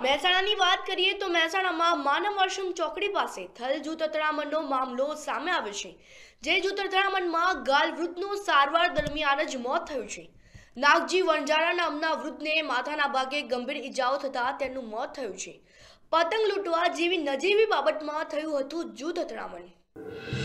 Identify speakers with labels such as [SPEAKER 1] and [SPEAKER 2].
[SPEAKER 1] મહેસાણાની વાત કરીએ તો મહેસાણામાં માનવ આશ્રમ ચોકડી પાસે થલ જૂથ અથડામણનો મામલો સામે આવ્યો છે જે જૂથ અથડામણમાં ગાલ વૃદ્ધનું સારવાર દરમિયાન જ મોત થયું છે નાગજી વણજારા નામના વૃદ્ધને માથાના ભાગે ગંભીર ઈજાઓ થતાં તેનું મોત થયું છે પતંગ લૂંટવા જેવી નજીવી બાબતમાં થયું હતું જૂથ અથડામણ